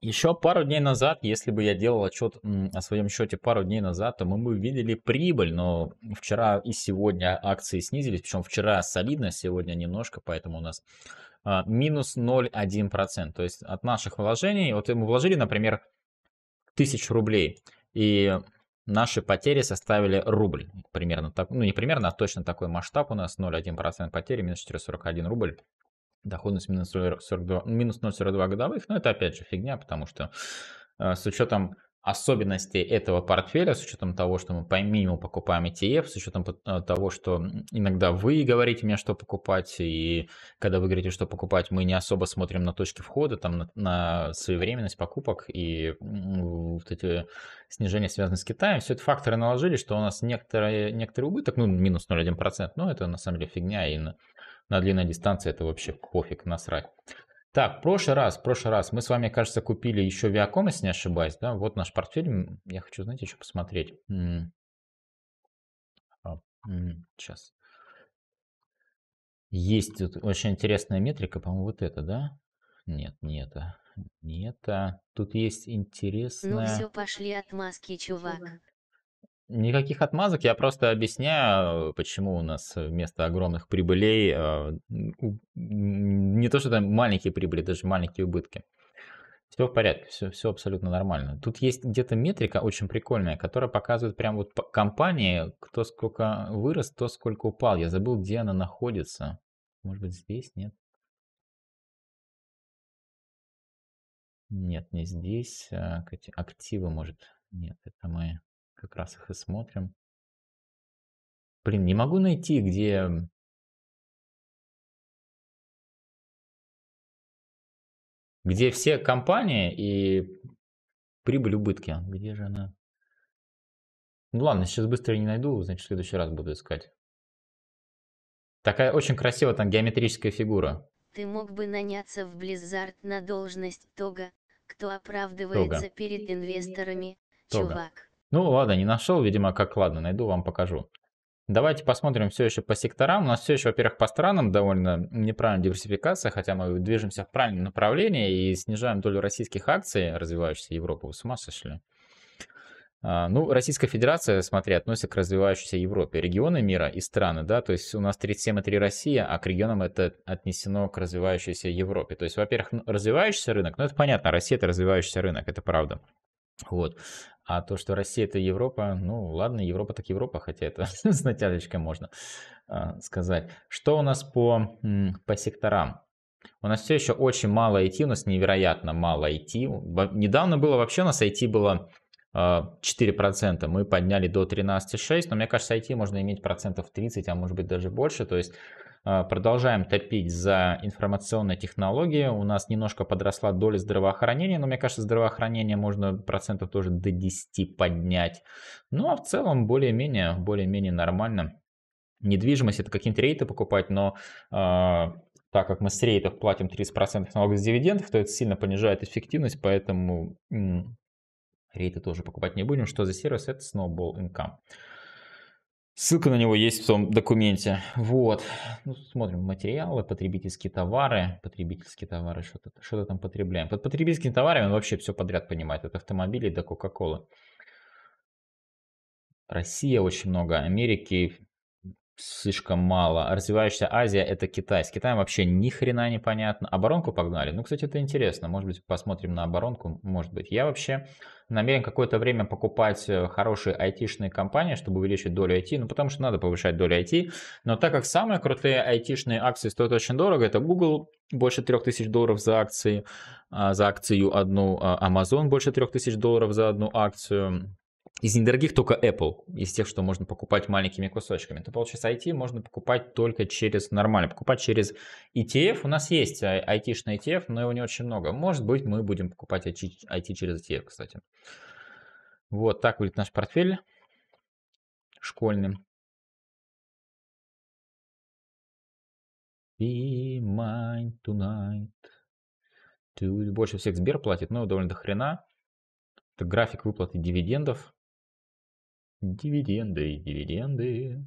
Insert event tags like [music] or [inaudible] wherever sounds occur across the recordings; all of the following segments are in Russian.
Еще пару дней назад, если бы я делал отчет о своем счете пару дней назад, то мы бы видели прибыль, но вчера и сегодня акции снизились, причем вчера солидно, сегодня немножко, поэтому у нас а, минус 0,1%. То есть от наших вложений, вот мы вложили, например, 1000 рублей, и наши потери составили рубль. Примерно так, ну не примерно, а точно такой масштаб у нас, 0,1% потери, минус 4,41 рубль доходность минус 0,42 минус 0,42 годовых, но это опять же фигня, потому что э, с учетом особенностей этого портфеля, с учетом того, что мы по минимуму покупаем ETF, с учетом э, того, что иногда вы говорите мне, что покупать, и когда вы говорите, что покупать, мы не особо смотрим на точки входа, там на, на своевременность покупок и вот эти снижения, связанные с Китаем, все это факторы наложили, что у нас некоторые, некоторый убыток, ну, минус 0,1%, но это на самом деле фигня, и на длинной дистанции это вообще пофиг, насрать. Так, в прошлый раз, в прошлый раз мы с вами, кажется, купили еще Viacom, если не ошибаюсь, да? Вот наш портфель, я хочу, знаете, еще посмотреть. Сейчас. А, есть тут очень интересная метрика, по-моему, вот это, да? Нет, не это. Не это. Тут есть ну, интересная... Ну все, пошли отмазки, чувак. Никаких отмазок, я просто объясняю, почему у нас вместо огромных прибылей а, не то, что там маленькие прибыли, даже маленькие убытки. Все в порядке, все, все абсолютно нормально. Тут есть где-то метрика очень прикольная, которая показывает прям вот компании, кто сколько вырос, кто сколько упал. Я забыл, где она находится. Может быть, здесь? Нет. Нет, не здесь. А, активы, может. Нет, это мы как раз их и смотрим. Блин, не могу найти, где... Где все компании и прибыль, убытки. Где же она? Ну ладно, сейчас быстро не найду, значит, в следующий раз буду искать. Такая очень красивая там геометрическая фигура. Ты мог бы наняться в Blizzard на должность того, кто оправдывается Тога. перед инвесторами, Тога. чувак. Ну ладно, не нашел, видимо, как ладно, найду, вам покажу. Давайте посмотрим все еще по секторам. У нас все еще, во-первых, по странам довольно неправильная диверсификация, хотя мы движемся в правильном направлении и снижаем долю российских акций, развивающихся Европы. Вы с ума сошли? А, ну, Российская Федерация, смотри, относится к развивающейся Европе. Регионы мира и страны, да, то есть у нас 37,3 Россия, а к регионам это отнесено к развивающейся Европе. То есть, во-первых, развивающийся рынок, ну это понятно, Россия это развивающийся рынок, это правда. Вот. А то, что Россия это Европа, ну ладно, Европа так Европа, хотя это [laughs] с натяжечкой можно а, сказать. Что у нас по, по секторам? У нас все еще очень мало IT, у нас невероятно мало IT. Недавно было вообще, у нас IT было 4%, а, мы подняли до 13,6%, но мне кажется, IT можно иметь процентов 30, а может быть даже больше, то есть а, продолжаем топить за информационные технологии. У нас немножко подросла доля здравоохранения, но мне кажется, здравоохранение можно процентов тоже до 10 поднять. Ну а в целом более-менее, более-менее нормально. Недвижимость это какие-то рейты покупать, но а, так как мы с рейтов платим 30% налогов с дивидендов, то это сильно понижает эффективность, поэтому рейты тоже покупать не будем. Что за сервис? Это Snowball Income. Ссылка на него есть в том документе. Вот. Ну, смотрим материалы, потребительские товары. Потребительские товары, что-то что то там потребляем. Под потребительскими товарами он вообще все подряд понимает. От автомобилей до Кока-Колы. Россия очень много, Америки, слишком мало. Развивающаяся Азия это Китай. С Китаем вообще ни хрена не понятно. Оборонку погнали. Ну, кстати, это интересно. Может быть, посмотрим на оборонку. Может быть. Я вообще намерен какое-то время покупать э, хорошие айтишные компании, чтобы увеличить долю IT. Ну, потому что надо повышать долю IT. Но так как самые крутые айтишные акции стоят очень дорого, это Google больше 3000 долларов за акции, а, за акцию одну, а, Amazon больше 3000 долларов за одну акцию, из недорогих только Apple, из тех, что можно покупать маленькими кусочками, то получается IT можно покупать только через нормально, покупать через ETF. У нас есть IT-шный а, ETF, но его не очень много. Может быть, мы будем покупать IT, IT через ETF, кстати. Вот так выглядит наш портфель школьный. Be mine tonight. Больше всех Сбер платит, но довольно до хрена. Это график выплаты дивидендов. Дивиденды, дивиденды.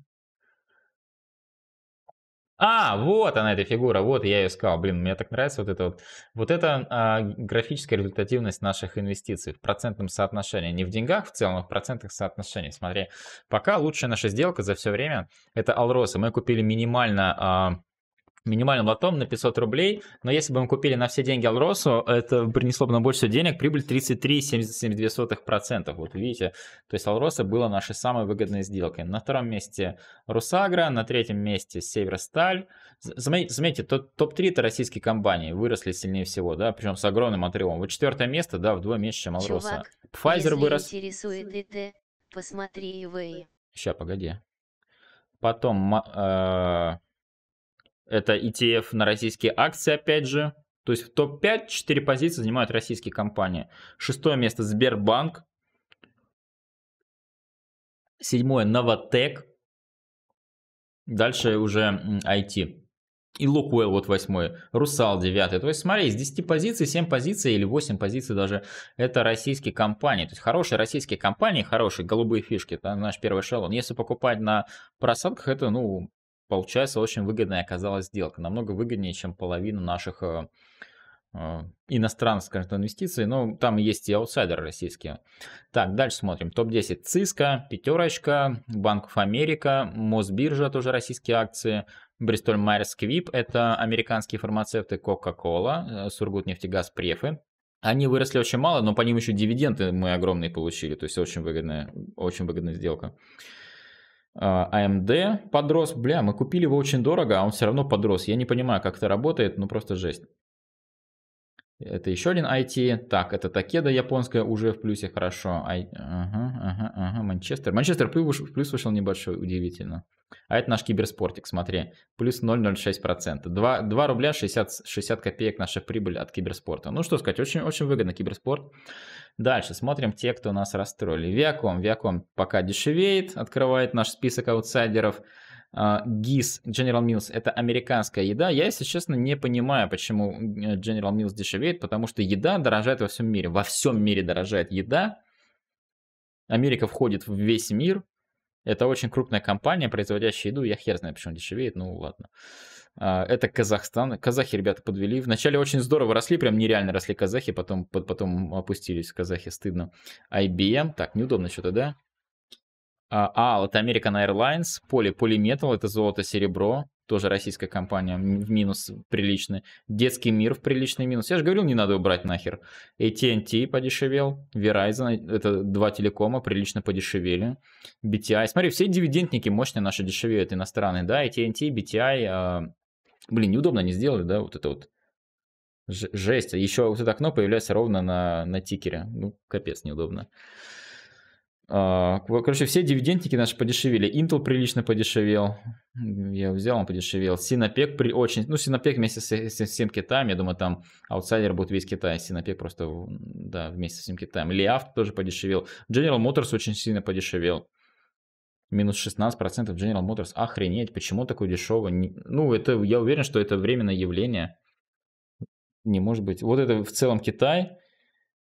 А, вот она эта фигура, вот я ее искал. Блин, мне так нравится вот это вот. Вот это а, графическая результативность наших инвестиций в процентном соотношении. Не в деньгах в целом, а в процентных соотношениях. Смотри, пока лучшая наша сделка за все время это Алроса. Мы купили минимально а, минимальным лотом на 500 рублей, но если бы мы купили на все деньги Алросу, это принесло бы нам больше денег, прибыль 33,72%, вот видите, то есть Алроса была нашей самой выгодной сделкой. На втором месте Русагра, на третьем месте Северсталь. Заметьте, топ-3 это российские компании, выросли сильнее всего, да, причем с огромным отрывом. Вот четвертое место, да, вдвое меньше, чем Алроса. Чувак, Pfizer вырос... интересует ИТ, посмотри eBay. Сейчас, погоди. Потом... Э это ETF на российские акции, опять же. То есть в топ-5 4 позиции занимают российские компании. Шестое место Сбербанк. Седьмое Новотек. Дальше уже IT. И Луквелл вот восьмой, Русал девятый. То есть смотри, из 10 позиций 7 позиций или 8 позиций даже это российские компании. То есть хорошие российские компании, хорошие голубые фишки, это наш первый шалон. Если покупать на просадках, это ну получается очень выгодная оказалась сделка. Намного выгоднее, чем половина наших э, э, иностранных, скажем так, инвестиций, но ну, там есть и аутсайдеры российские. Так, дальше смотрим. Топ-10. ЦИСКА, пятерочка, Банков Америка, Мосбиржа, тоже российские акции, Бристоль Майерс Квип, это американские фармацевты, Coca-Cola, э, Сургутнефтегаз, Префы. Они выросли очень мало, но по ним еще дивиденды мы огромные получили, то есть очень выгодная, очень выгодная сделка. AMD а, а подрос, бля, мы купили его очень дорого, а он все равно подрос. Я не понимаю, как это работает, но ну, просто жесть. Это еще один IT. Так, это Такеда японская уже в плюсе, хорошо. I... Ага, ага, ага, Манчестер. Манчестер плюс вышел небольшой, удивительно. А это наш киберспортик, смотри. Плюс 0,06%. 2, 2 рубля 60, 60 копеек наша прибыль от киберспорта. Ну что сказать, очень, очень выгодно киберспорт. Дальше смотрим те, кто нас расстроили. Виаком. Виаком пока дешевеет, открывает наш список аутсайдеров. ГИС, а, General Mills, это американская еда. Я, если честно, не понимаю, почему э, General Mills дешевеет, потому что еда дорожает во всем мире. Во всем мире дорожает еда. Америка входит в весь мир. Это очень крупная компания, производящая еду. Я хер знаю, почему дешевеет, ну ладно. А, это Казахстан. Казахи, ребята, подвели. Вначале очень здорово росли, прям нереально росли казахи, потом, потом опустились казахи, стыдно. IBM, а так, неудобно что-то, да? ААЛ это American Airlines, Poly Polymetal это золото, серебро, тоже российская компания, в минус приличный. Детский мир в приличный минус. Я же говорил, не надо убрать нахер. AT&T подешевел, Verizon, это два телекома, прилично подешевели. BTI, смотри, все дивидендники мощные наши дешевеют, иностранные, да, AT&T, BTI, а... блин, неудобно не сделали, да, вот это вот. Ж жесть, еще вот это окно появляется ровно на, на тикере, ну, капец, неудобно. А, короче, все дивидендники наши подешевели. Intel прилично подешевел. Я взял, он подешевел. Синопек при очень... Ну, Синопек вместе с, с, с всем Китаем, я думаю, там аутсайдер будет весь Китай. Синопек просто, да, вместе с всем Китаем. Лиафт тоже подешевел. General Motors очень сильно подешевел. Минус 16% General Motors. Охренеть, почему такой дешевый? Ну, это, я уверен, что это временное явление. Не может быть. Вот это в целом Китай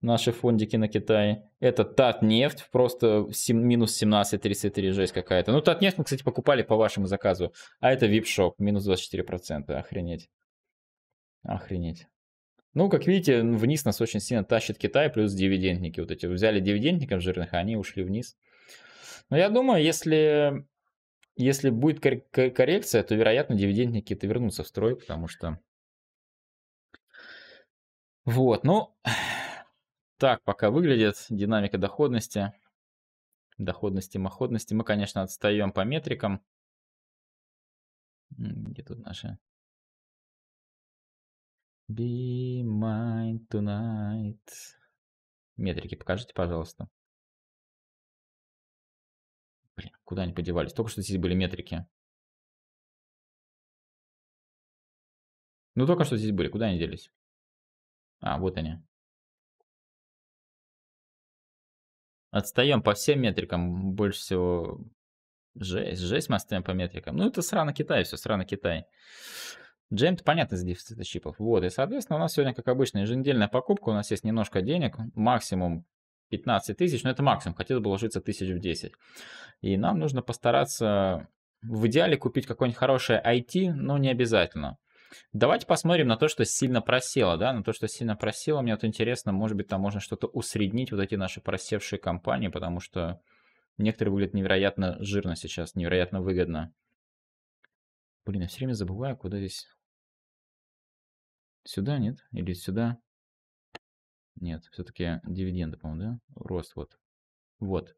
наши фондики на Китае. Это Татнефть, просто 7, минус 17,33, жесть какая-то. Ну, Татнефть мы, кстати, покупали по вашему заказу. А это Випшоп, минус 24%, охренеть. Охренеть. Ну, как видите, вниз нас очень сильно тащит Китай, плюс дивидендники вот эти. Взяли дивидендников жирных, а они ушли вниз. Но я думаю, если, если будет кор- коррекция, то, вероятно, дивидендники это вернутся в строй, потому что... Вот, ну, так пока выглядит динамика доходности, доходности, моходности. Мы, конечно, отстаем по метрикам. Где тут наши? Be mine tonight. Метрики покажите, пожалуйста. Блин, куда они подевались? Только что здесь были метрики. Ну, только что здесь были. Куда они делись? А, вот они. Отстаем по всем метрикам, больше всего жесть, жесть мы отстаем по метрикам. Ну, это срано Китай, все, срано Китай. Джеймс, понятно, с дефицита чипов. Вот, и, соответственно, у нас сегодня, как обычно, еженедельная покупка. У нас есть немножко денег, максимум 15 тысяч, но это максимум, хотелось бы ложиться тысяч в 10. И нам нужно постараться в идеале купить какой нибудь хорошее IT, но не обязательно. Давайте посмотрим на то, что сильно просело, да, на то, что сильно просело. Мне вот интересно, может быть, там можно что-то усреднить, вот эти наши просевшие компании, потому что некоторые выглядят невероятно жирно сейчас, невероятно выгодно. Блин, я все время забываю, куда здесь... Сюда, нет? Или сюда? Нет, все-таки дивиденды, по-моему, да? Рост, вот. Вот.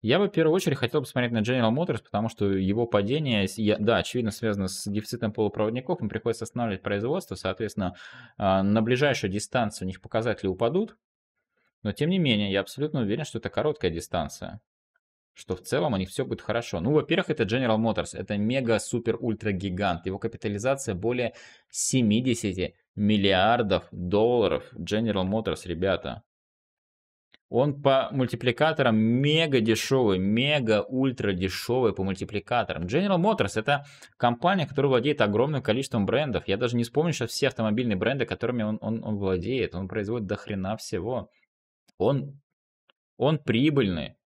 Я бы в первую очередь хотел посмотреть на General Motors, потому что его падение, да, очевидно, связано с дефицитом полупроводников, им приходится останавливать производство, соответственно, а, на ближайшую дистанцию у них показатели упадут, но тем не менее, я абсолютно уверен, что это короткая дистанция, что в целом у них все будет хорошо. Ну, во-первых, это General Motors, это мега-супер-ультра-гигант, его капитализация более 70 миллиардов долларов. General Motors, ребята, он по мультипликаторам мега дешевый, мега ультра дешевый по мультипликаторам. General Motors это компания, которая владеет огромным количеством брендов. Я даже не вспомню сейчас все автомобильные бренды, которыми он, он, он владеет. Он производит до хрена всего. Он, он прибыльный.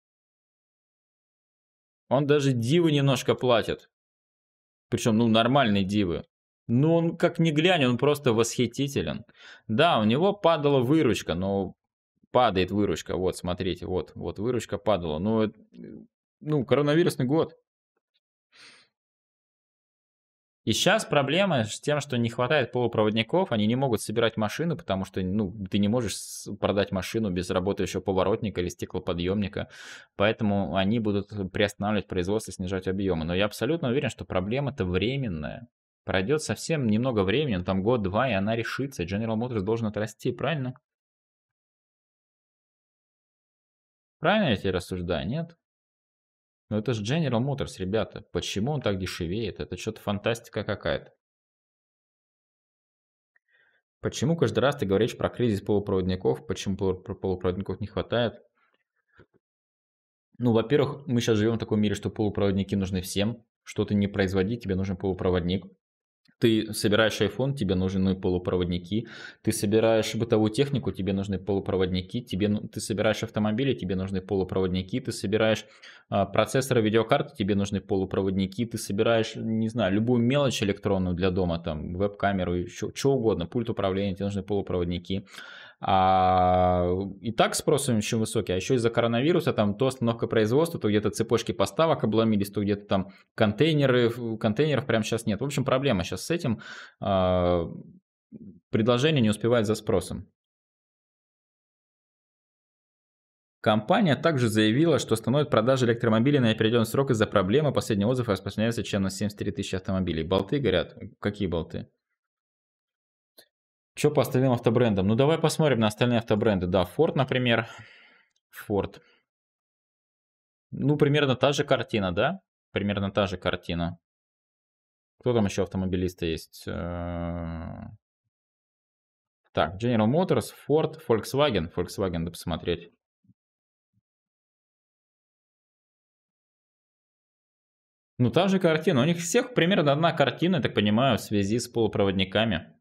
Он даже дивы немножко платит. Причем, ну, нормальные дивы. Ну, он как ни глянь, он просто восхитителен. Да, у него падала выручка, но падает выручка. Вот, смотрите, вот, вот выручка падала. Но, э, ну, коронавирусный год. И сейчас проблема с тем, что не хватает полупроводников, они не могут собирать машину, потому что ну, ты не можешь продать машину без работающего поворотника или стеклоподъемника, поэтому они будут приостанавливать производство, снижать объемы. Но я абсолютно уверен, что проблема-то временная. Пройдет совсем немного времени, ну, там год-два, и она решится. General Motors должен отрасти, правильно? Правильно я тебе рассуждаю, нет? Но ну, это же General Motors, ребята. Почему он так дешевеет? Это что-то фантастика какая-то. Почему каждый раз ты говоришь про кризис полупроводников? Почему полупроводников не хватает? Ну, во-первых, мы сейчас живем в таком мире, что полупроводники нужны всем. Что ты не производи, тебе нужен полупроводник. Ты собираешь iPhone, тебе нужны полупроводники. Ты собираешь бытовую технику, тебе нужны полупроводники. Тебе, ну, ты собираешь автомобили, тебе нужны полупроводники. Ты собираешь э, процессоры, видеокарты, тебе нужны полупроводники. Ты собираешь, не знаю, любую мелочь электронную для дома, там, веб-камеру, еще, что угодно, пульт управления, тебе нужны полупроводники. А, и так спрос очень высокий, а еще из-за коронавируса там то остановка производства, то где-то цепочки поставок обломились, то где-то там контейнеры, контейнеров прямо сейчас нет. В общем, проблема сейчас с этим. А, предложение не успевает за спросом. Компания также заявила, что остановит продажи электромобилей на определенный срок из-за проблемы. Последний отзыв распространяется чем на 73 тысячи автомобилей. Болты горят. Какие болты? Что по остальным автобрендам? Ну, давай посмотрим на остальные автобренды. Да, Ford, например. Ford. Ну, примерно та же картина, да? Примерно та же картина. Кто там еще автомобилисты есть? Э, так, General Motors, Ford, Volkswagen. Volkswagen, да посмотреть. Ну, та же картина. У них всех примерно одна картина, я так понимаю, в связи с полупроводниками.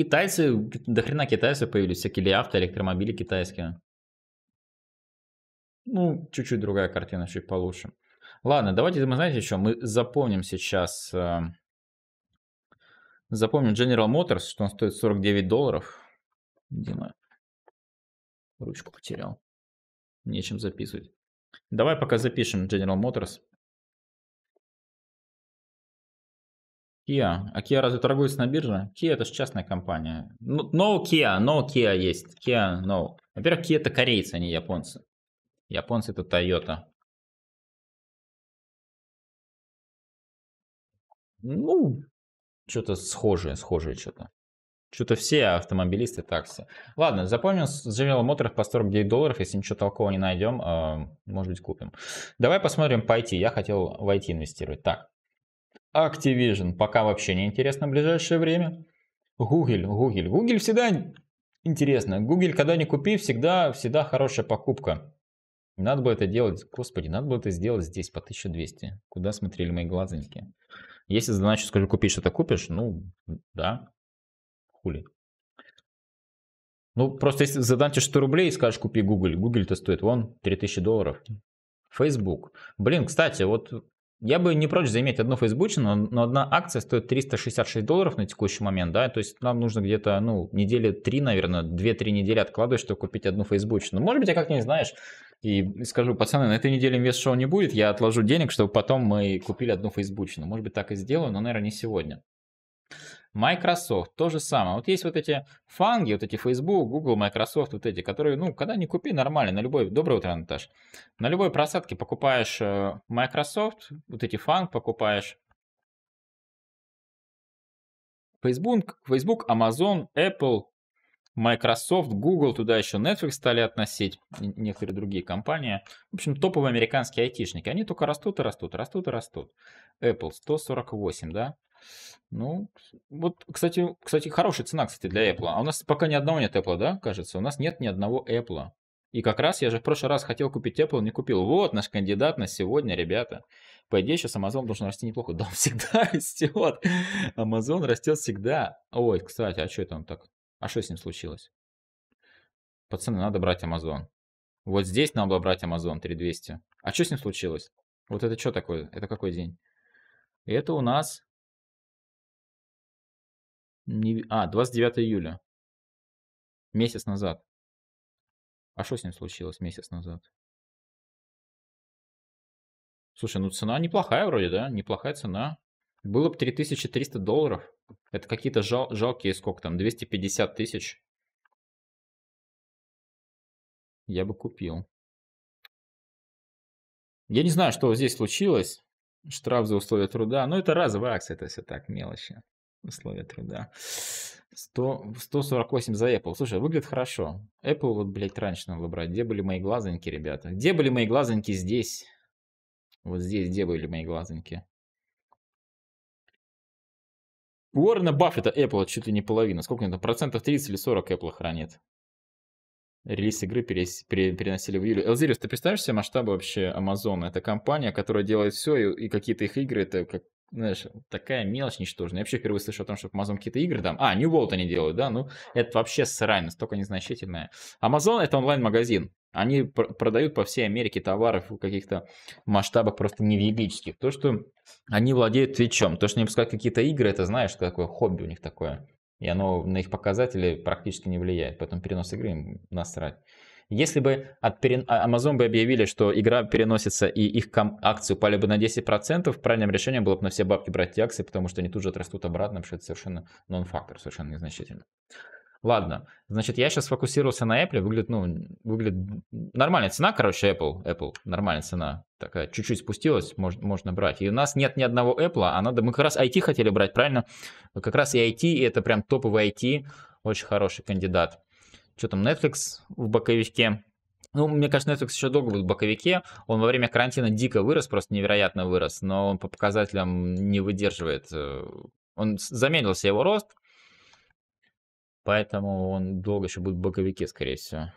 Китайцы, до хрена китайцев появились, всякие авто электромобили китайские. Ну, чуть-чуть другая картина, чуть получше. Ладно, давайте мы, знаете, еще мы запомним сейчас, э, запомним General Motors, что он стоит 49 долларов. Дима Ручку потерял. Нечем записывать. Давай пока запишем General Motors. Kia. А Kia разве торгуется на бирже? Kia это же частная компания. Ну, no Kia, no Kia есть. Kia, no. Во-первых, Kia это корейцы, а не японцы. Японцы это Toyota. Ну, что-то схожее, схожее что-то. Что-то все автомобилисты такси. Ладно, запомним с General Motors по 49 долларов. Если ничего толкового не найдем, а, может быть, купим. Давай посмотрим пойти. Я хотел войти IT инвестировать. Так, Activision пока вообще не интересно в ближайшее время. Google, Google, Google всегда интересно. Google, когда не купи, всегда, всегда хорошая покупка. Надо было это делать, господи, надо было это сделать здесь по 1200. Куда смотрели мои глазоньки? Если задачу скажу купить, что-то купишь, ну, да, хули. Ну, просто если задачу 100 рублей и скажешь купи Google, Google-то стоит вон 3000 долларов. Facebook. Блин, кстати, вот я бы не прочь заиметь одну фейсбучину, но одна акция стоит 366 долларов на текущий момент, да, то есть нам нужно где-то, ну, недели три, наверное, две-три недели откладывать, чтобы купить одну фейсбучину. Ну, может быть, я как-нибудь, знаешь, и скажу, пацаны, на этой неделе инвест-шоу не будет, я отложу денег, чтобы потом мы купили одну фейсбучину. Может быть, так и сделаю, но, наверное, не сегодня. Microsoft, то же самое. Вот есть вот эти фанги, вот эти Facebook, Google, Microsoft, вот эти, которые, ну, когда не купи, нормально, на любой, доброе утро, Наташ, на любой просадке покупаешь э, Microsoft, вот эти фанг покупаешь, Facebook, Facebook, Amazon, Apple, Microsoft, Google, туда еще Netflix стали относить, некоторые другие компании. В общем, топовые американские айтишники. Они только растут и растут, растут и растут. Apple 148, да? Ну, вот, кстати, кстати, хорошая цена, кстати, для Apple. А у нас пока ни одного нет Apple, да, кажется? У нас нет ни одного Apple. И как раз я же в прошлый раз хотел купить Apple, не купил. Вот наш кандидат на сегодня, ребята. По идее, сейчас Amazon должен расти неплохо. [laughs] Да, он всегда растет. Amazon растет всегда. Ой, кстати, а что это он так? А что с ним случилось? Пацаны, надо брать Amazon. Вот здесь надо было брать Amazon 3200. А что с ним случилось? Вот это что такое? Это какой день? Это у нас не... А, 29 июля. Месяц назад. А что с ним случилось месяц назад? Слушай, ну цена неплохая вроде, да? Неплохая цена. Было бы 3300 долларов. Это какие-то жал, жалкие, сколько там, 250 тысяч. Я бы купил. Я не знаю, что здесь случилось. Штраф за условия труда. Но ну, это разовая акция, это все так, мелочи. Условия труда. 100, 148 за Apple. Слушай, выглядит хорошо. Apple вот, блядь, раньше надо брать. Где были мои глазоньки, ребята? Где были мои глазоньки здесь? Вот здесь где были мои глазоньки? У Уоррена Баффета Apple чуть ли не половина. Сколько это? Процентов 30 или 40 Apple хранит. Релиз игры перес, пере, переносили в июле. Элзириус, ты представляешь себе масштабы вообще Amazon? Это компания, которая делает все, и, и какие-то их игры, это как знаешь, такая мелочь ничтожная. Я вообще впервые слышу о том, что в Amazon какие-то игры там... А, New World они делают, да? Ну, это вообще срань, настолько незначительная. Amazon — это онлайн-магазин. Они пр- продают по всей Америке товаров в каких-то масштабах просто невелических. То, что они владеют Твичом, то, что они пускают какие-то игры, это знаешь, что такое хобби у них такое. И оно на их показатели практически не влияет. Поэтому перенос игры им насрать. Если бы от перен... А, Amazon бы объявили, что игра переносится и их ком... акции упали бы на 10%, правильным решением было бы на все бабки брать эти акции, потому что они тут же отрастут обратно, потому что это совершенно нон-фактор, совершенно незначительно. Ладно, значит, я сейчас фокусировался на Apple, выглядит, ну, выглядит нормальная цена, короче, Apple, Apple, нормальная цена, такая чуть-чуть спустилась, мож, можно брать. И у нас нет ни одного Apple, а надо, мы как раз IT хотели брать, правильно? Как раз и IT, и это прям топовый IT, очень хороший кандидат что там, Netflix в боковике. Ну, мне кажется, Netflix еще долго будет в боковике. Он во время карантина дико вырос, просто невероятно вырос, но он по показателям не выдерживает. Э, он замедлился его рост, поэтому он долго еще будет в боковике, скорее всего.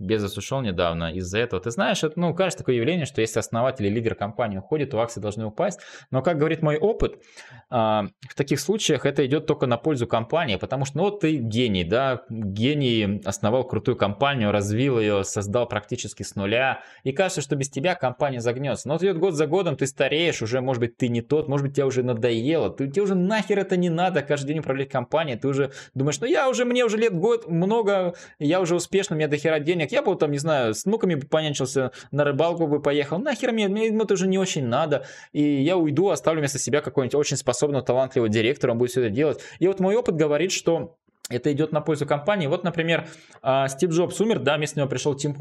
Безос ушел недавно из-за этого. Ты знаешь, это, ну, кажется такое явление, что если основатель или лидер компании уходит, то акции должны упасть. Но, как говорит мой опыт, а, в таких случаях это идет только на пользу компании, потому что, ну, вот ты гений, да, гений основал крутую компанию, развил ее, создал практически с нуля, и кажется, что без тебя компания загнется. Но вот идет год за годом, ты стареешь, уже, может быть, ты не тот, может быть, тебе уже надоело, ты, тебе уже нахер это не надо, каждый день управлять компанией, ты уже думаешь, ну, я уже, мне уже лет год много, я уже успешно, у меня дохера денег, как я бы там, не знаю, с внуками бы понянчился, на рыбалку бы поехал, нахер мне, мне это уже не очень надо, и я уйду, оставлю вместо себя какой нибудь очень способного, талантливого директора, он будет все это делать. И вот мой опыт говорит, что это идет на пользу компании. Вот, например, а, Стив Джобс умер, да, вместо него пришел Тим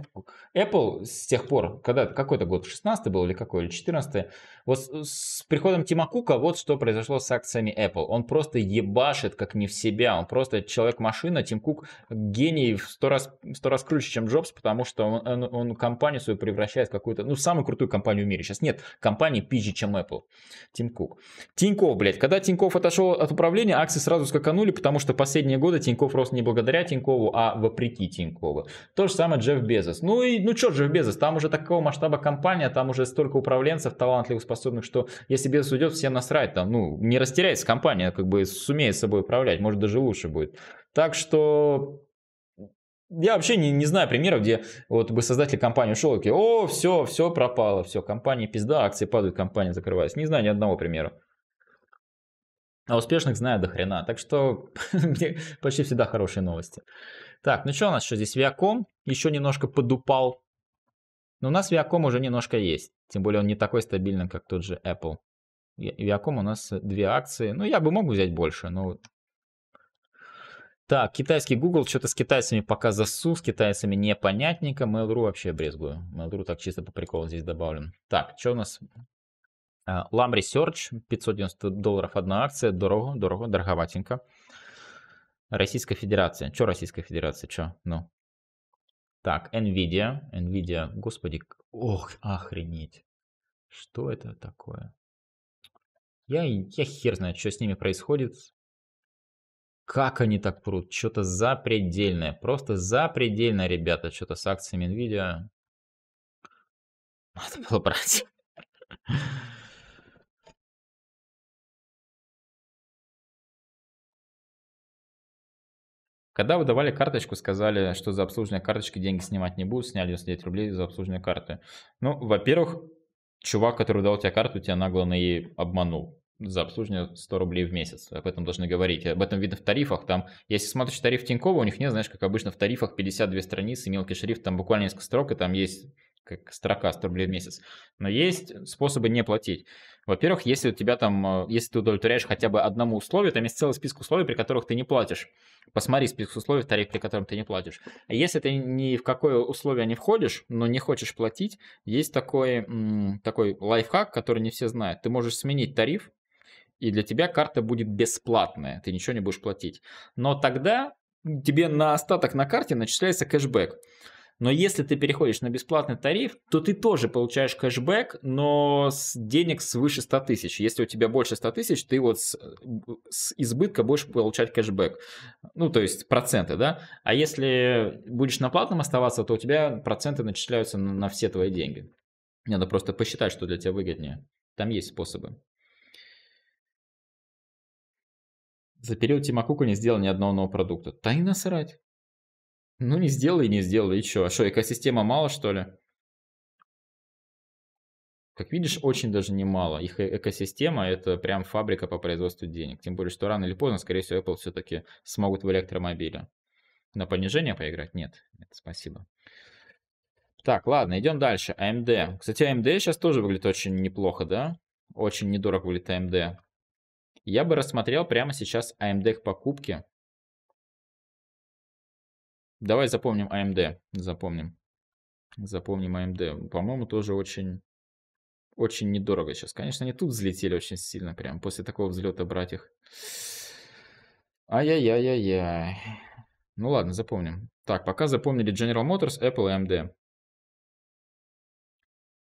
Apple с тех пор, когда какой-то год, 16 был или какой, или 14 вот с приходом Тима Кука вот что произошло с акциями Apple. Он просто ебашит как не в себя. Он просто человек-машина. Тим Кук гений в сто раз, сто раз круче, чем Джобс, потому что он, он, он компанию свою превращает в какую-то, ну, самую крутую компанию в мире. Сейчас нет компании пизже, чем Apple. Тим Кук. Тиньков, блядь. Когда Тиньков отошел от управления, акции сразу скаканули, потому что последние годы Тиньков рос не благодаря Тинькову, а вопреки Тинькову. То же самое Джефф Безос. Ну и, ну что Джефф Безос, там уже такого масштаба компания, там уже столько управленцев, талантливых, способных работоспособных, что если бизнес уйдет, всем насрать, там, ну, не растеряется компания, как бы сумеет собой управлять, может, даже лучше будет. Так что я вообще не, не знаю примеров, где вот бы создатель компании ушел, и о, все, все пропало, все, компания пизда, акции падают, компания закрывается. Не знаю ни одного примера. А успешных знаю до хрена. Так что [laughs] почти всегда хорошие новости. Так, ну что у нас еще здесь? Виаком еще немножко подупал. Но у нас Виаком уже немножко есть. Тем более он не такой стабильный, как тот же Apple. Viacom у нас две акции. Ну, я бы мог взять больше, но... Так, китайский Google, что-то с китайцами пока засу, с китайцами непонятненько. Mail.ru вообще брезгую. Mail.ru так чисто по приколу здесь добавлен. Так, что у нас? А, Lam Research, 590 долларов одна акция. Дорого, дорого, дороговатенько. Российская Федерация. Что Российская Федерация? Что? Ну. Так, Nvidia. Nvidia, господи, Ох, охренеть. Что это такое? Я, я хер знает, что с ними происходит. Как они так прут? Что-то запредельное. Просто запредельное, ребята. Что-то с акциями Nvidia. Надо было брать. [laughs] Когда выдавали карточку, сказали, что за обслуживание карточки деньги снимать не будут, сняли 99 рублей за обслуживание карты. Ну, во-первых, чувак, который дал тебе карту, тебя нагло на ей обманул за обслуживание 100 рублей в месяц. Об этом должны говорить. Об этом видно в тарифах. Там, если смотришь тариф Тинькова, у них нет, знаешь, как обычно в тарифах 52 страницы, мелкий шрифт, там буквально несколько строк, и там есть как строка 100 рублей в месяц. Но есть способы не платить. Во-первых, если у тебя там, э, если ты удовлетворяешь хотя бы одному условию, там есть целый список условий, при которых ты не платишь. Посмотри список условий, тариф, при котором ты не платишь. А если ты ни в какое условие не входишь, но не хочешь платить, есть такой, такой лайфхак, который не все знают. Ты можешь сменить тариф, и для тебя карта будет бесплатная, ты ничего не будешь платить. Но тогда тебе на остаток на карте начисляется кэшбэк. Но если ты переходишь на бесплатный тариф, то ты тоже получаешь кэшбэк, но с денег свыше 100 тысяч. Если у тебя больше 100 тысяч, ты вот с, с избытка будешь получать кэшбэк. Ну, то есть проценты, да? А если будешь на платном оставаться, то у тебя проценты начисляются на, на все твои деньги. Надо просто посчитать, что для тебя выгоднее. Там есть способы. За период Тима Кука не сделал ни одного нового продукта. Да и насрать. Ну, не сделай, не сделай, и что? А что, экосистема мало, что ли? Как видишь, очень даже немало. Их э, экосистема – это прям фабрика по производству денег. Тем более, что рано или поздно, скорее всего, Apple все-таки смогут в электромобиле. На понижение поиграть? Нет. Нет, спасибо. Так, ладно, идем дальше. AMD. А Кстати, AMD а сейчас тоже выглядит очень неплохо, да? Очень недорого выглядит AMD. А Я бы рассмотрел прямо сейчас AMD к покупке. Давай запомним AMD. Запомним. Запомним AMD. По-моему, тоже очень, очень недорого сейчас. Конечно, они тут взлетели очень сильно прям. После такого взлета брать их. Ай-яй-яй-яй-яй. Ну ладно, запомним. Так, пока запомнили General Motors, Apple и AMD.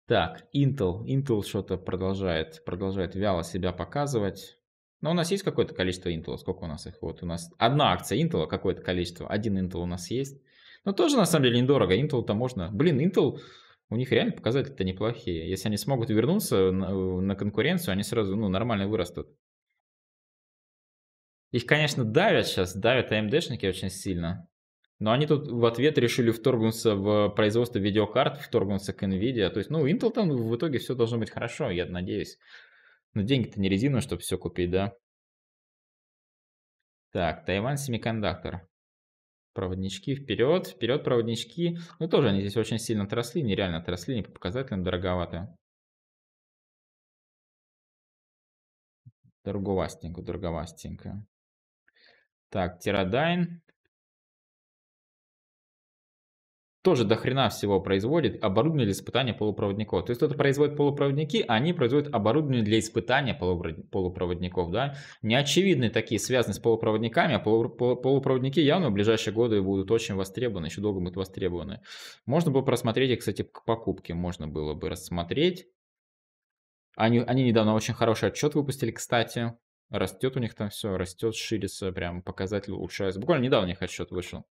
Так, Intel. Intel что-то продолжает, продолжает вяло себя показывать. Но у нас есть какое-то количество Intel. Сколько у нас их? Вот у нас одна акция Intel, какое-то количество. Один Intel у нас есть. Но тоже на самом деле недорого. Intel-то можно... Блин, Intel... У них реально показатели-то неплохие. Если они смогут вернуться на, на конкуренцию, они сразу ну, нормально вырастут. Их, конечно, давят сейчас, давят AMD-шники очень сильно. Но они тут в ответ решили вторгнуться в производство видеокарт, вторгнуться к NVIDIA. То есть, ну, Intel там в итоге все должно быть хорошо, я надеюсь. Но ну, деньги-то не резину, чтобы все купить, да? Так, Тайвань Семикондактор. Проводнички вперед, вперед проводнички. Ну тоже они здесь очень сильно отросли, нереально отросли, не по показателям дороговато. Дороговастенько, дороговастенько. Так, Тирадайн. тоже дохрена всего производит оборудование для испытания полупроводников. То есть кто-то производит полупроводники, а они производят оборудование для испытания полупроводников. Да? Неочевидные такие связаны с полупроводниками, а полупроводники явно в ближайшие годы будут очень востребованы, еще долго будут востребованы. Можно было просмотреть, и, кстати, к покупке можно было бы рассмотреть. Они, они недавно очень хороший отчет выпустили, кстати. Растет у них там все, растет, ширится, прям показатель улучшается. Буквально недавно у них отчет вышел.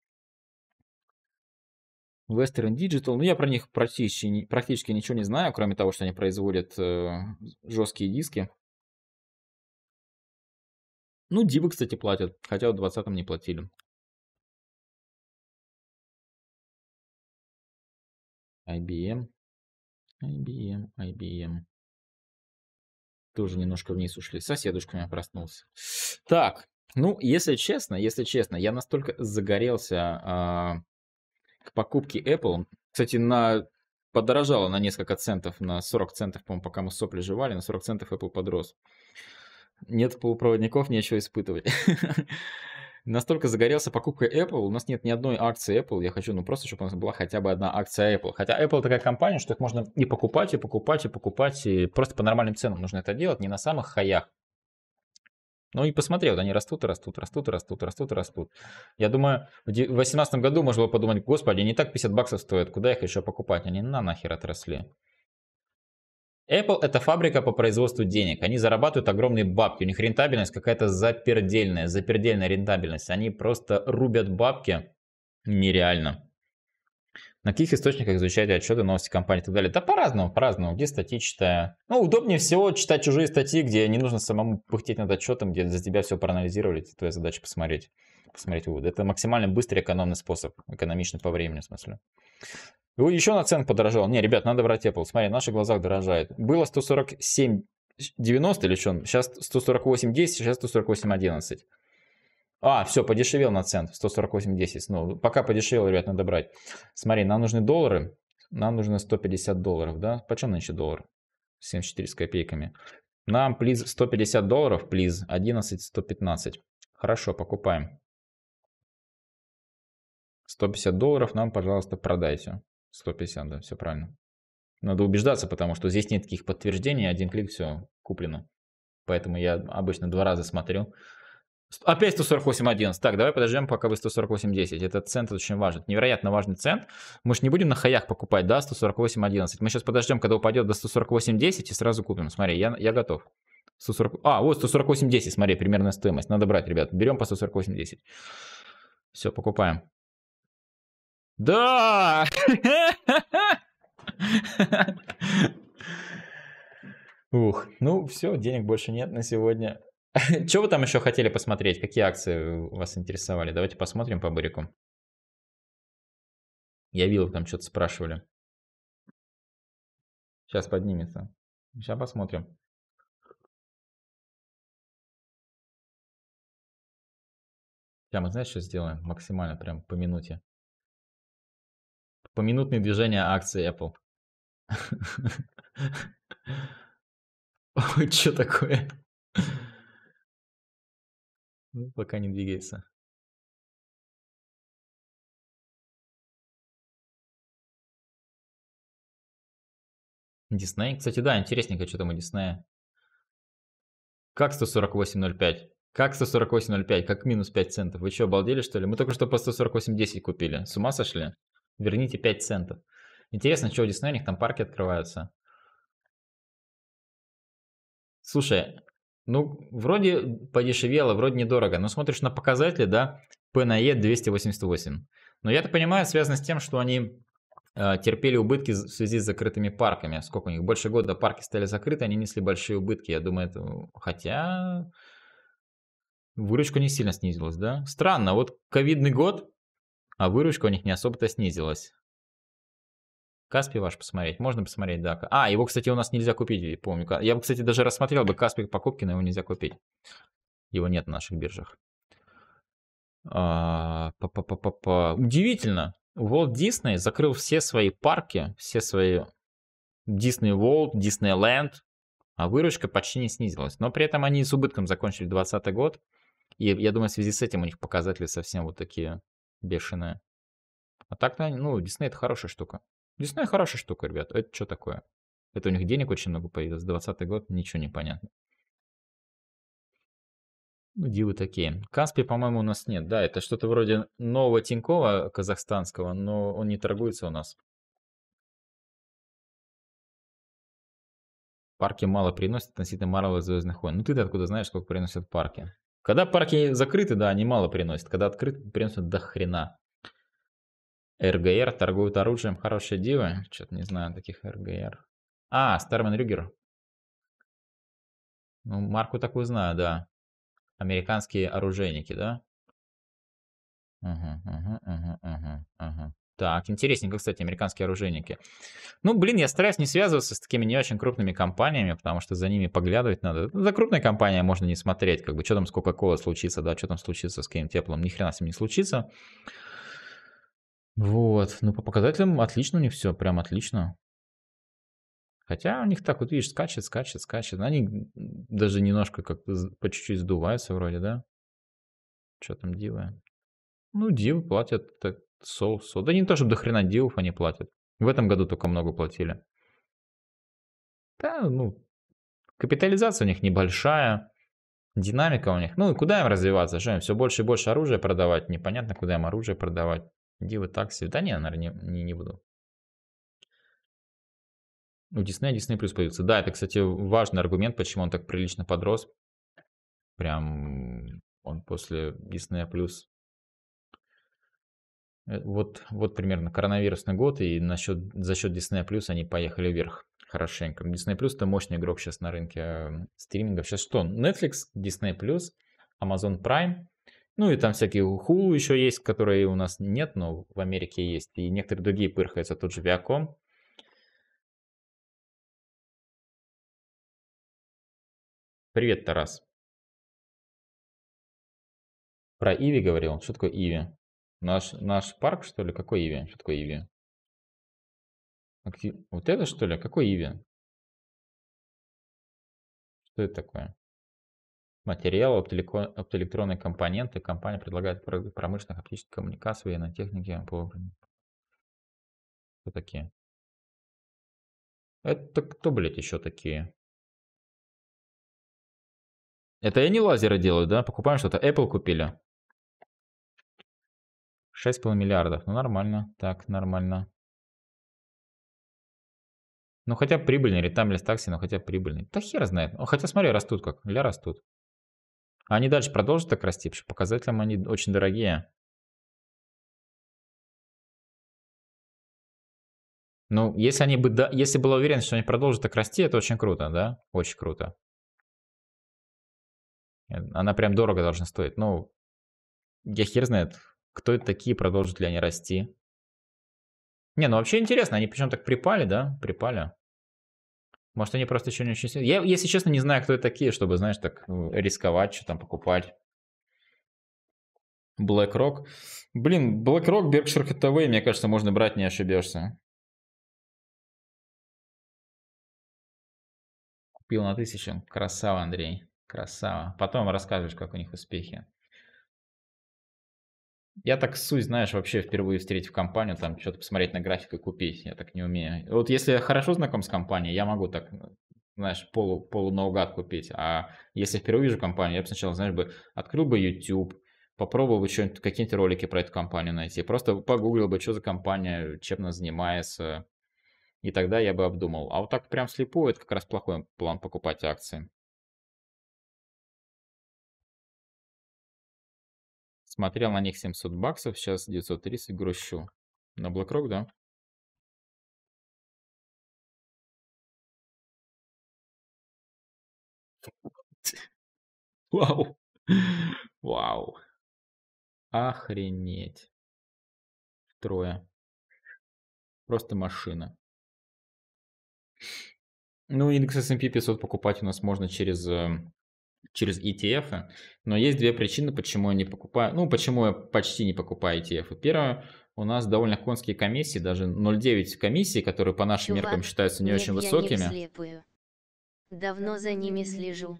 Western Digital, ну я про них практически, практически ничего не знаю, кроме того, что они производят э, жесткие диски. Ну, дивы, кстати, платят, хотя в 20-м не платили. IBM, IBM, IBM. Тоже немножко вниз ушли. Соседушка у меня проснулся. Так, ну, если честно, если честно, я настолько загорелся а, к покупке Apple, кстати, на подорожало на несколько центов, на 40 центов, по-моему, пока мы сопли жевали, на 40 центов Apple подрос. Нет полупроводников, нечего испытывать. [laughs] Настолько загорелся покупкой Apple, у нас нет ни одной акции Apple, я хочу, ну просто, чтобы у нас была хотя бы одна акция Apple. Хотя Apple такая компания, что их можно и покупать, и покупать, и покупать, и просто по нормальным ценам нужно это делать, не на самых хаях. Ну и посмотри, вот они растут и растут, растут и растут, растут и растут. Я думаю, в 2018 году можно было подумать, господи, они так 50 баксов стоят, куда их еще покупать? Они на нахер отросли. Apple это фабрика по производству денег. Они зарабатывают огромные бабки. У них рентабельность какая-то запердельная, запердельная рентабельность. Они просто рубят бабки нереально. На каких источниках изучать отчеты, новости компании и так далее? Да по-разному, по-разному. Где статьи читаю? Ну, удобнее всего читать чужие статьи, где не нужно самому пыхтеть над отчетом, где за тебя все проанализировали, это твоя задача посмотреть, посмотреть выводы. Это максимально быстрый экономный способ, экономичный по времени в смысле. Еще наценка подорожал. Не, ребят, надо брать Apple. Смотри, в наших глазах дорожает. Было 147 90 или что? Сейчас 148.10, сейчас 148.11. А, все, подешевел на цент. 148.10 снова. Ну, пока подешевел, ребят, надо брать. Смотри, нам нужны доллары. Нам нужно 150 долларов, да? Почем нынче доллар? 74 с копейками. Нам, плиз, 150 долларов, плиз, 11, 115. Хорошо, покупаем. 150 долларов нам, пожалуйста, продайте. 150, да, все правильно. Надо убеждаться, потому что здесь нет таких подтверждений. Один клик, все, куплено. Поэтому я обычно два раза смотрю. Опять 148.11. Так, давай подождем, пока вы 148.10. Этот цент очень важен. Невероятно важный цент. Мы же не будем на хаях покупать, да, 148.11. Мы сейчас подождем, когда упадет до 148.10 и сразу купим. Смотри, я, я готов. 140... А, вот 148.10, смотри, примерная стоимость. Надо брать, ребят. Берем по 148.10. Все, покупаем. Да! [laughs] Ух, ну все, денег больше нет на сегодня. [laughs] Что вы там еще хотели посмотреть? Какие акции э, вас интересовали? Давайте посмотрим по Бурику. Я видел, там что-то спрашивали. Сейчас поднимется. Сейчас посмотрим. Сейчас мы, знаешь, что сделаем? Максимально прям по минуте. Поминутные движения акции Apple. [laughs] Ой, Что такое? Ну, пока не двигается. Дисней, кстати, да, интересненько, что там у Диснея. Как 148.05? Как 148.05? Как минус 5 центов? Вы что, обалдели, что ли? Мы только что по 148.10 купили. С ума сошли? Верните 5 центов. Интересно, что у Диснея у них там парки открываются. Слушай, ну, вроде подешевело, вроде недорого, но смотришь на показатели, да, P на E 288. Но я-то понимаю, связано с тем, что они э, терпели убытки в связи с закрытыми парками. Сколько у них? Больше года парки стали закрыты, они несли большие убытки. Я думаю, это... хотя выручка не сильно снизилась, да? Странно, вот ковидный год, а выручка у них не особо-то снизилась. Каспий ваш посмотреть? Можно посмотреть, да. А, его, кстати, у нас нельзя купить, помню. Я бы, кстати, даже рассмотрел бы Каспий покупки, но его нельзя купить. Его нет на наших биржах. А, па -па -па -па Удивительно. Walt Disney закрыл все свои парки, все свои Disney World, Disneyland, а выручка почти не снизилась. Но при этом они с убытком закончили 2020 год. И я думаю, в связи с этим у них показатели совсем вот такие бешеные. А так, ну, Disney это хорошая штука. Дисней хорошая штука, ребят. Это что такое? Это у них денег очень много появилось. 20 год, ничего не понятно. Ну, дивы такие. Каспи, по-моему, у нас нет. Да, это что-то вроде нового Тинькова казахстанского, но он не торгуется у нас. Парки мало приносят относительно Марвел и Звездных войн. Ну ты-то откуда знаешь, сколько приносят парки? Когда парки закрыты, да, они мало приносят. Когда открыты, приносят до хрена. РГР торгуют оружием. Хорошие дивы. Что-то не знаю таких РГР. А, Стармен Рюгер. Ну, марку такую знаю, да. Американские оружейники, да? Угу, угу, угу, угу, угу. Так, интересненько, кстати, американские оружейники. Ну, блин, я стараюсь не связываться с такими не очень крупными компаниями, потому что за ними поглядывать надо. Ну, за крупной компанией можно не смотреть, как бы, что там с Кока-Колой случится, да, что там случится с кем теплым, ни хрена с ним не случится. Вот, ну по показателям отлично у них все, прям отлично. Хотя у них так вот, видишь, скачет, скачет, скачет. Они даже немножко как по чуть-чуть сдуваются вроде, да? Что там дивы? Ну, дивы платят так, соус. Да не то, чтобы дохрена хрена дивов они платят. В этом году только много платили. Да, ну, капитализация у них небольшая, динамика у них. Ну и куда им развиваться? Что им все больше и больше оружия продавать? Непонятно, куда им оружие продавать. Где вы так себе? Да не, наверное, не, не, не буду. У ну, Диснея Disney плюс появился. Да, это, кстати, важный аргумент, почему он так прилично подрос. Прям он после Disney плюс. Э, вот, вот примерно коронавирусный год, и насчет, за счет Disney плюс они поехали вверх хорошенько. Disney Plus это мощный игрок сейчас на рынке э, стримингов. Сейчас что? Netflix, Disney Plus, Amazon Prime – ну и там всякие хулу еще есть, которые у нас нет, но в Америке есть. И некоторые другие пырхаются, тот же Viacom. Привет, Тарас. Про Иви говорил. Что такое Иви? Наш, наш парк, что ли? Какой Иви? Что такое Иви? Актив... Вот это, что ли? Какой Иви? Что это такое? материала, оптоэлектронные компоненты. Компания предлагает промышленных оптических коммуникаций и нанотехники. Кто такие? Это кто, блядь, еще такие? Это я не лазеры делаю, да? Покупаем что-то. Apple купили. 6,5 миллиардов. Ну, нормально. Так, нормально. Ну, хотя прибыльный, ретамлес такси, но хотя прибыльный. Да хер знает. Хотя, смотри, растут как. Ля растут. А они дальше продолжат так расти, потому показателям они очень дорогие. Ну, если они бы, да, если была уверенность, что они продолжат так расти, это очень круто, да? Очень круто. Э, она прям дорого должна стоить. Ну, я хер знает, кто это такие, продолжат ли они расти. Не, ну вообще интересно, они причем так припали, да? Припали. Может, они просто еще не очень сильно... Я, если честно, не знаю, кто это такие, чтобы, знаешь, так ну, рисковать, что там покупать. BlackRock. Блин, BlackRock, Berkshire Hathaway, мне кажется, можно брать, не ошибешься. Купил на тысячу. Красава, Андрей. Красава. Потом расскажешь, как у них успехи. Я так суть, знаешь, вообще впервые встретить в компанию, там что-то посмотреть на график и купить, я так не умею. Вот если я хорошо знаком с компанией, я могу так, знаешь, полу, полу наугад купить. А если впервые вижу компанию, я бы сначала, знаешь, бы открыл бы YouTube, попробовал бы что-нибудь, какие-нибудь ролики про эту компанию найти. Просто погуглил бы, что за компания, чем она занимается. И тогда я бы обдумал. А вот так прям слепую, это как раз плохой план покупать акции. Смотрел на них 700 баксов, сейчас 930 грущу. На BlackRock, да? [laughs] Вау. Вау. Охренеть. Трое. Просто машина. Ну, индекс S&P 500 покупать у нас можно через э, через ETF. Но есть две причины, почему я не покупаю, ну, почему я почти не покупаю ETF. Первое, у нас довольно конские комиссии, даже 0,9 комиссии, которые по нашим Чувак, меркам считаются не нет, очень высокими. Я не вслепую. Давно за ними слежу.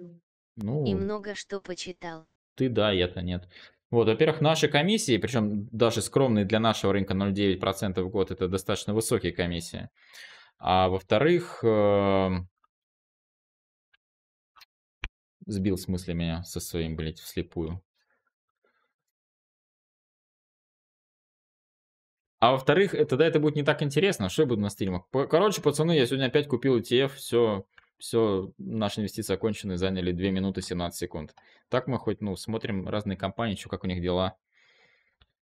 Ну, и много что почитал. Ты да, я-то нет. Вот, во-первых, наши комиссии, причем даже скромные для нашего рынка 0,9% в год, это достаточно высокие комиссии. А во-вторых, эм, сбил с мысли меня со своим, блядь, вслепую. А во-вторых, тогда это будет не так интересно, а что я буду на стримах. Короче, пацаны, я сегодня опять купил ETF, все, все, наши инвестиции окончены, заняли 2 минуты 17 секунд. Так мы хоть, ну, смотрим разные компании, что, как у них дела.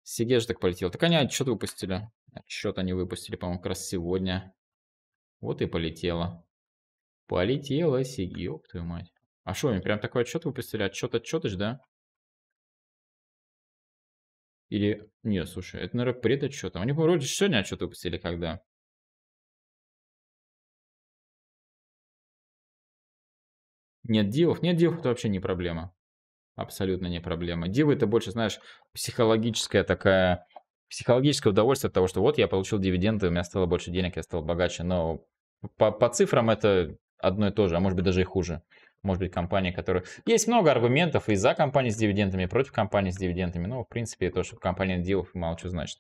Сиге же так полетел. Так они а отчет выпустили. А отчет они выпустили, по-моему, как раз сегодня. Вот и полетело. Полетело, Сиги, ёб твою мать. А что, им прям такой отчет выпустили? Отчет, отчетыч, да? Или... Нет, слушай, это, наверное, предотчетом. Они, а вроде, сегодня отчет выпустили, когда? Нет дивов. Нет дивов, это вообще не проблема. Абсолютно не проблема. Дивы это больше, знаешь, психологическая такая... Психологическое удовольствие от того, что вот я получил дивиденды, у меня стало больше денег, я стал богаче. Но по, по цифрам это одно и то же, а может быть даже и хуже может быть, компания, которые... Есть много аргументов и за компании с дивидендами, и против компании с дивидендами, но, в принципе, то, что компания делов, мало что значит.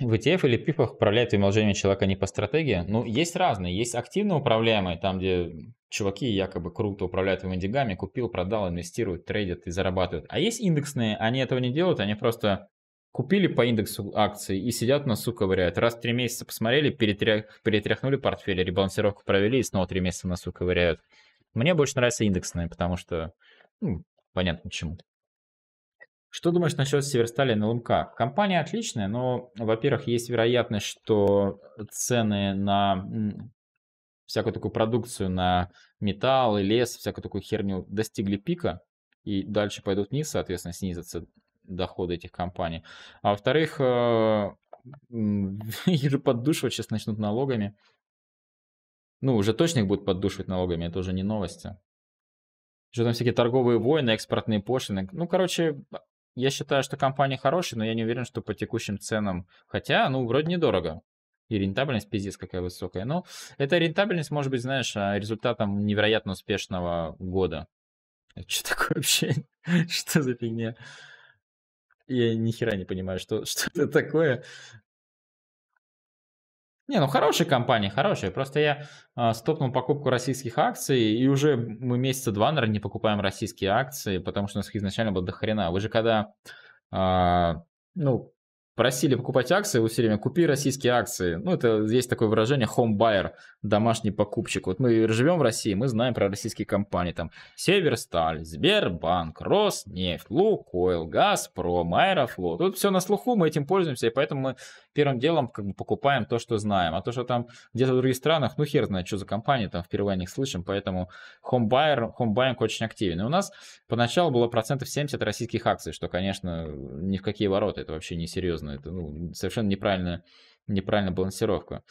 В ETF или PIF управляет умножение человека не по стратегии. Ну, есть разные. Есть активно управляемые, там, где чуваки якобы круто управляют твоими деньгами, купил, продал, инвестирует, трейдит и зарабатывает. А есть индексные, они этого не делают, они просто купили по индексу акции и сидят на ну, сука, ковыряют. Раз в три месяца посмотрели, перетрях, перетряхнули портфель, ребалансировку провели и снова три месяца нас, сука, ковыряют. Мне больше нравятся индексные, потому что, ну, понятно почему. Что думаешь насчет Северстали на ЛМК? Компания отличная, но, во-первых, есть вероятность, что цены на всякую такую продукцию, на металл и лес, всякую такую херню достигли пика, и дальше пойдут вниз, соответственно, снизятся доходы этих компаний. А во-вторых, э, [laughs] их же поддушивать сейчас начнут налогами. Ну, уже точно их будут поддушивать налогами, это уже не новости. Что там всякие торговые войны, экспортные пошлины. Ну, короче, а, я считаю, что компания хорошая, но я не уверен, что по текущим ценам. Хотя, ну, вроде недорого. И рентабельность пиздец какая высокая. Но эта рентабельность может быть, знаешь, а, результатом невероятно успешного года. Что такое вообще? [laughs] что за фигня? Я ни хера не понимаю, что, [laughs] что это такое. Не, ну хорошая компания, хорошая. Просто я э, стопнул покупку российских акций, и уже мы месяца два, наверное, не покупаем российские акции, потому что у нас их изначально было до хрена. Вы же когда, э, ну, просили покупать акции, вы все время купи российские акции. Ну, это есть такое выражение home buyer, домашний покупчик. Вот мы живем в России, мы знаем про российские компании. Там Северсталь, Сбербанк, Роснефть, Лукойл, Газпром, Аэрофлот. Тут все на слуху, мы этим пользуемся, и поэтому мы первым делом как бы покупаем то, что знаем. А то, что там где-то в других странах, ну, хер знает, что за компании, там впервые о них слышим, поэтому home buyer, home buying очень активен. И у нас поначалу было процентов 70 российских акций, что, конечно, ни в какие ворота, это вообще не серьезно поздно. Это ну, совершенно неправильная, неправильная балансировка.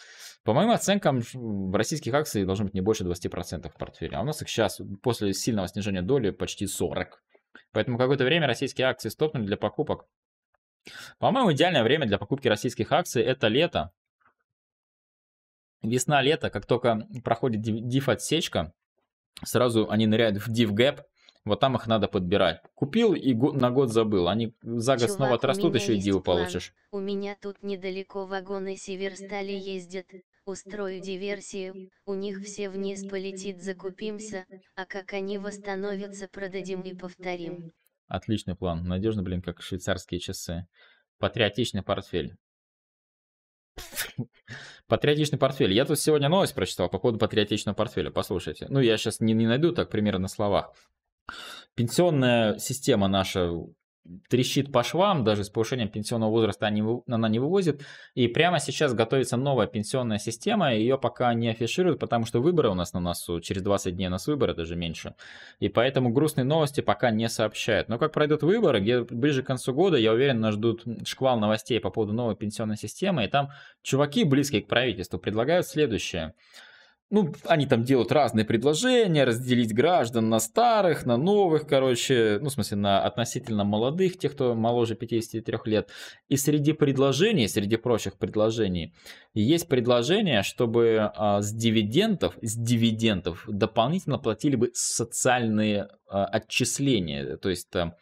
По моим оценкам, в российских акций должно быть не больше 20% в портфеле. А у нас их сейчас, после сильного снижения доли, почти 40%. Поэтому какое-то время российские акции стопнули для покупок. По-моему, идеальное время для покупки российских акций – это лето. Весна-лето, как только проходит диф-отсечка, сразу они ныряют в див-гэп, вот там их надо подбирать. Купил и на год забыл. Они за год Чувак, снова отрастут, еще и диву получишь. У меня тут недалеко вагоны Северстали ездят. Устрою диверсию, у них все вниз полетит, закупимся, а как они восстановятся, продадим и повторим. Отличный план. Надежно, блин, как швейцарские часы. Патриотичный портфель. [laughs] Патриотичный портфель. Я тут сегодня новость прочитал по поводу патриотичного портфеля. Послушайте. Ну, я сейчас не, не найду так примерно на словах. Пенсионная система наша трещит по швам, даже с повышением пенсионного возраста она не вывозит. И прямо сейчас готовится новая пенсионная система, ее пока не афишируют, потому что выборы у нас на носу, через 20 дней у нас выборы, даже меньше. И поэтому грустные новости пока не сообщают. Но как пройдут выборы, где ближе к концу года, я уверен, нас ждут шквал новостей по поводу новой пенсионной системы, и там чуваки, близкие к правительству, предлагают следующее – ну, они там делают разные предложения, разделить граждан на старых, на новых, короче, ну, в смысле, на относительно молодых, тех, кто моложе 53 лет. И среди предложений, среди прочих предложений, есть предложение, чтобы а, с дивидендов, с дивидендов дополнительно платили бы социальные а, отчисления, то есть там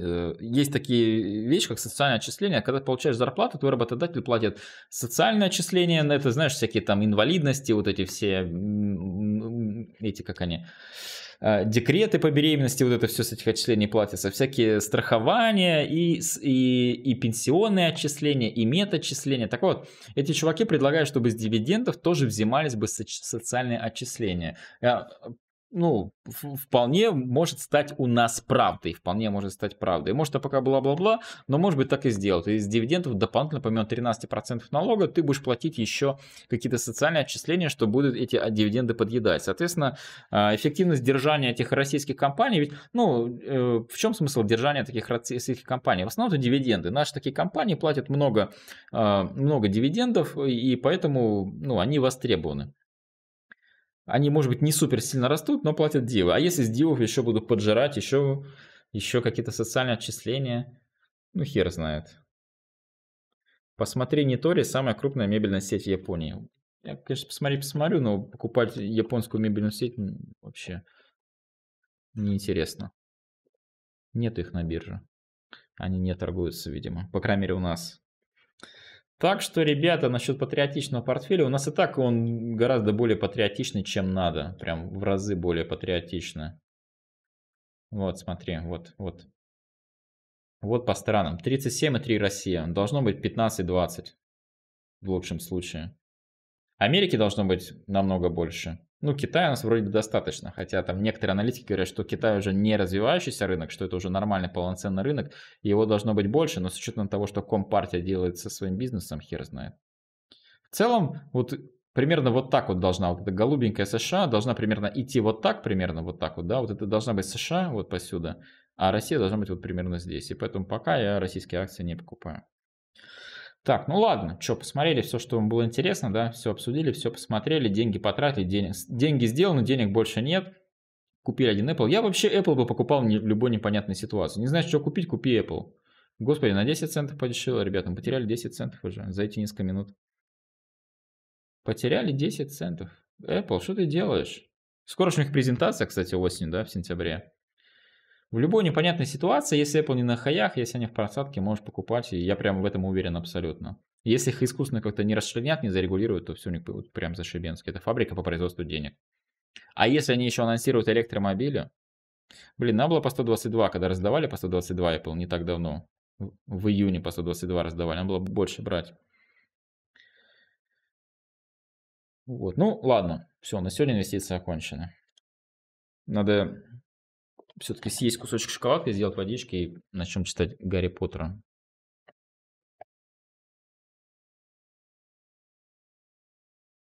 Э, есть такие вещи, как социальное отчисление. Когда ты получаешь зарплату, твой работодатель платит социальное отчисление, на это, знаешь, всякие там инвалидности, вот эти все, эти как они, а, декреты по беременности, вот это все с этих отчислений платится, всякие страхования и, и, и пенсионные отчисления, и медотчисления. Так вот, эти чуваки предлагают, чтобы с дивидендов тоже взимались бы социальные отчисления. Я а, ну, вполне может стать у нас правдой, вполне может стать правдой. Может, это пока бла-бла-бла, но может быть так и сделают. Из дивидендов дополнительно, помимо 13% налога, ты будешь платить еще какие-то социальные отчисления, что будут эти а, дивиденды подъедать. Соответственно, а, эффективность держания этих российских компаний, ведь, ну, э, в чем смысл держания таких российских компаний? В основном это дивиденды. Наши такие компании платят много, а, много дивидендов, и поэтому, ну, они востребованы. Они, может быть, не супер сильно растут, но платят дивы. А если с дивов еще буду поджирать, еще, еще какие-то социальные отчисления, ну хер знает. Посмотри, Нитори – самая крупная мебельная сеть в Японии. Я, конечно, посмотри, посмотрю, но покупать японскую мебельную сеть вообще неинтересно. Нет их на бирже. Они не торгуются, видимо. По крайней мере, у нас. Так что, ребята, насчет патриотичного портфеля, у нас и так он гораздо более патриотичный, чем надо. Прям в разы более патриотичный. Вот, смотри, вот, вот. Вот по странам. 37,3 Россия. Должно быть 15-20 в лучшем случае. Америки должно быть намного больше ну, Китая у нас вроде бы достаточно, хотя там некоторые аналитики говорят, что Китай уже не развивающийся рынок, что это уже нормальный полноценный рынок, его должно быть больше, но с учетом того, что Компартия делает со своим бизнесом, хер знает. В целом, вот примерно вот так вот должна, вот эта голубенькая США должна примерно идти вот так, примерно вот так вот, да, вот это должна быть США вот посюда, а Россия должна быть вот примерно здесь, и поэтому пока я российские акции не покупаю. Так, ну ладно, что, посмотрели все, что вам было интересно, да, все обсудили, все посмотрели, деньги потратили, денег, деньги сделаны, денег больше нет, купили один Apple. Я вообще Apple бы покупал в любой непонятной ситуации. Не знаешь, что купить, купи Apple. Господи, на 10 центов подешевле, ребята, мы потеряли 10 центов уже за эти несколько минут. Потеряли 10 центов. Apple, что ты делаешь? Скоро у них презентация, кстати, осенью, да, в сентябре. В любой непонятной ситуации, если Apple не на хаях, если они в просадке, можешь покупать, и я прям в этом уверен абсолютно. Если их искусственно как-то не расширят, не зарегулируют, то все у них будет прям зашибенски. Это фабрика по производству денег. А если они еще анонсируют электромобили, Блин, нам было по 122, когда раздавали по 122 Apple не так давно. В июне по 122 раздавали, надо было больше брать. Вот, ну ладно, все, на сегодня инвестиции окончены. Надо все-таки съесть кусочек шоколадки, сделать водички и начнем читать Гарри Поттера.